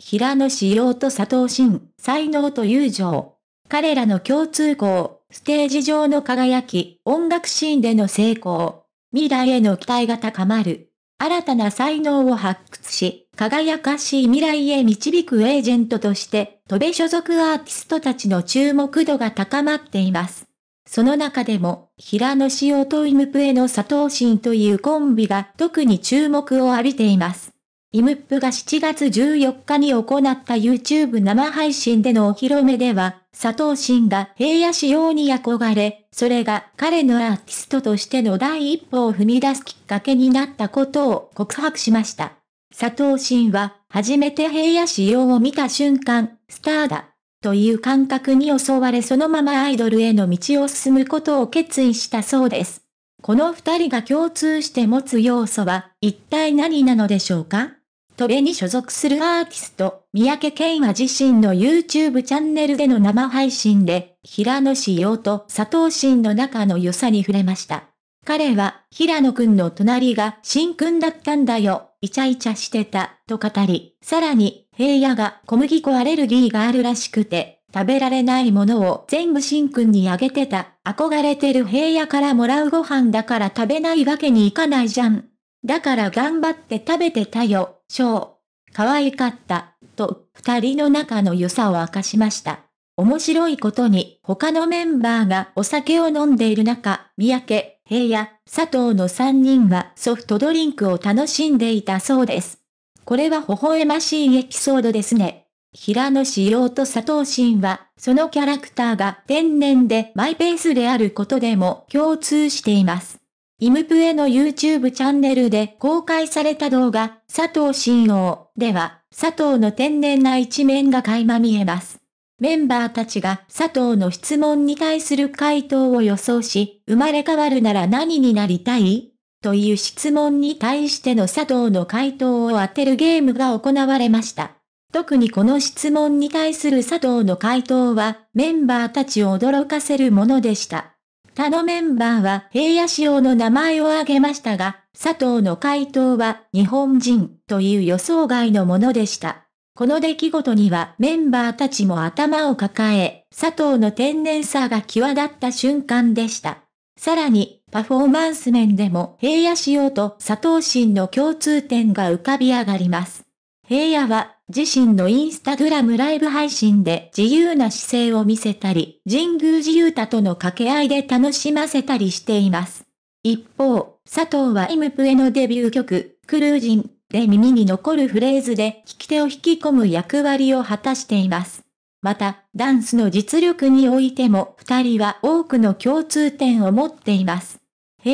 平野志陽と佐藤真、才能と友情。彼らの共通項、ステージ上の輝き、音楽シーンでの成功。未来への期待が高まる。新たな才能を発掘し、輝かしい未来へ導くエージェントとして、戸部所属アーティストたちの注目度が高まっています。その中でも、平野潮とイムプエの佐藤真というコンビが特に注目を浴びています。イムップが7月14日に行った YouTube 生配信でのお披露目では、佐藤慎が平野仕様に憧れ、それが彼のアーティストとしての第一歩を踏み出すきっかけになったことを告白しました。佐藤慎は、初めて平野仕様を見た瞬間、スターだ、という感覚に襲われそのままアイドルへの道を進むことを決意したそうです。この二人が共通して持つ要素は一体何なのでしょうかトベに所属するアーティスト、三宅健は自身の YouTube チャンネルでの生配信で、平野志耀と佐藤慎の仲の良さに触れました。彼は、平野くんの隣が新くんだったんだよ、イチャイチャしてた、と語り、さらに、平野が小麦粉アレルギーがあるらしくて、食べられないものを全部新くんにあげてた、憧れてる平野からもらうご飯だから食べないわけにいかないじゃん。だから頑張って食べてたよ、翔、可愛かった、と、二人の仲の良さを明かしました。面白いことに、他のメンバーがお酒を飲んでいる中、三宅、平野、佐藤の三人はソフトドリンクを楽しんでいたそうです。これは微笑ましいエピソードですね。平野志陽と佐藤真は、そのキャラクターが天然でマイペースであることでも共通しています。イムプエの YouTube チャンネルで公開された動画、佐藤新王では、佐藤の天然な一面が垣間見えます。メンバーたちが佐藤の質問に対する回答を予想し、生まれ変わるなら何になりたいという質問に対しての佐藤の回答を当てるゲームが行われました。特にこの質問に対する佐藤の回答は、メンバーたちを驚かせるものでした。他のメンバーは平野紫耀の名前を挙げましたが、佐藤の回答は日本人という予想外のものでした。この出来事にはメンバーたちも頭を抱え、佐藤の天然さが際立った瞬間でした。さらに、パフォーマンス面でも平野紫耀と佐藤真の共通点が浮かび上がります。平野は自身のインスタグラムライブ配信で自由な姿勢を見せたり、神宮寺勇太との掛け合いで楽しませたりしています。一方、佐藤はイムプエのデビュー曲、クルージンで耳に残るフレーズで聞き手を引き込む役割を果たしています。また、ダンスの実力においても二人は多くの共通点を持っています。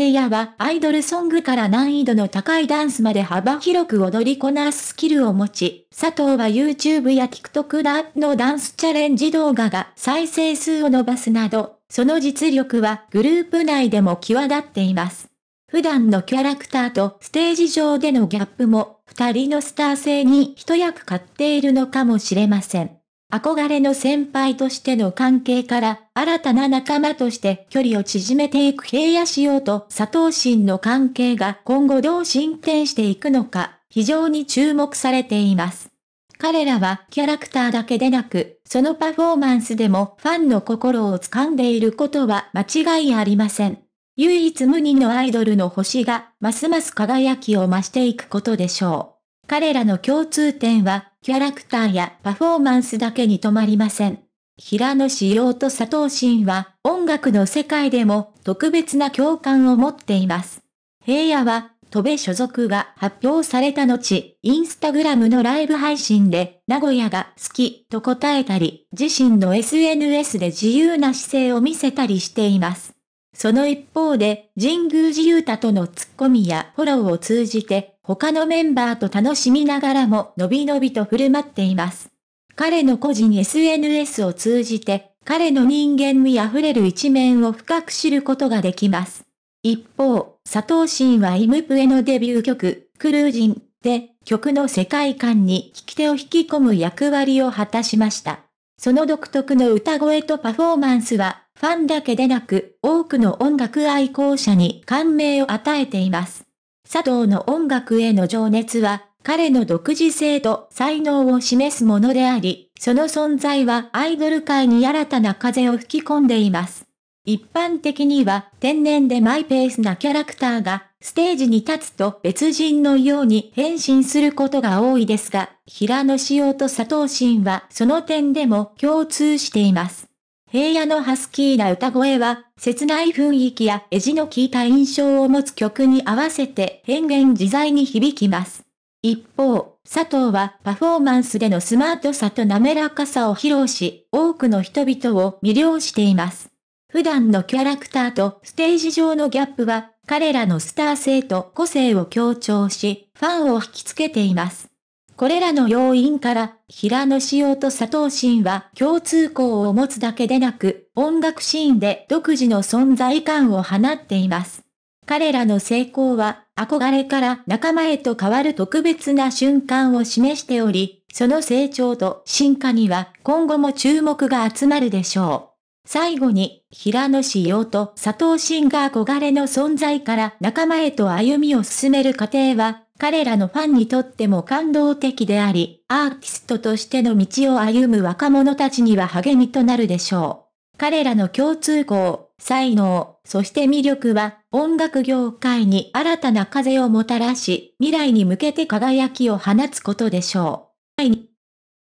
平野はアイドルソングから難易度の高いダンスまで幅広く踊りこなすスキルを持ち、佐藤は YouTube や TikTok らのダンスチャレンジ動画が再生数を伸ばすなど、その実力はグループ内でも際立っています。普段のキャラクターとステージ上でのギャップも、二人のスター性に一役買っているのかもしれません。憧れの先輩としての関係から新たな仲間として距離を縮めていく平野仕様と佐藤真の関係が今後どう進展していくのか、非常に注目されています。彼らはキャラクターだけでなく、そのパフォーマンスでもファンの心を掴んでいることは間違いありません。唯一無二のアイドルの星が、ますます輝きを増していくことでしょう。彼らの共通点は、キャラクターやパフォーマンスだけに止まりません。平野志陽と佐藤真は音楽の世界でも特別な共感を持っています。平野は、戸部所属が発表された後、インスタグラムのライブ配信で、名古屋が好きと答えたり、自身の SNS で自由な姿勢を見せたりしています。その一方で、神宮寺勇太とのツッコミやフォローを通じて、他のメンバーと楽しみながらものびのびと振る舞っています。彼の個人 SNS を通じて、彼の人間味あふれる一面を深く知ることができます。一方、佐藤真はイムプエのデビュー曲、クルージンで曲の世界観に引き手を引き込む役割を果たしました。その独特の歌声とパフォーマンスは、ファンだけでなく、多くの音楽愛好者に感銘を与えています。佐藤の音楽への情熱は、彼の独自性と才能を示すものであり、その存在はアイドル界に新たな風を吹き込んでいます。一般的には天然でマイペースなキャラクターがステージに立つと別人のように変身することが多いですが、平野紫耀と佐藤真はその点でも共通しています。平野のハスキーな歌声は、切ない雰囲気やエジの効いた印象を持つ曲に合わせて変幻自在に響きます。一方、佐藤はパフォーマンスでのスマートさと滑らかさを披露し、多くの人々を魅了しています。普段のキャラクターとステージ上のギャップは、彼らのスター性と個性を強調し、ファンを引きつけています。これらの要因から、平野紫耀と佐藤真は共通項を持つだけでなく、音楽シーンで独自の存在感を放っています。彼らの成功は、憧れから仲間へと変わる特別な瞬間を示しており、その成長と進化には今後も注目が集まるでしょう。最後に、平野紫耀と佐藤真が憧れの存在から仲間へと歩みを進める過程は、彼らのファンにとっても感動的であり、アーティストとしての道を歩む若者たちには励みとなるでしょう。彼らの共通項、才能、そして魅力は音楽業界に新たな風をもたらし、未来に向けて輝きを放つことでしょう。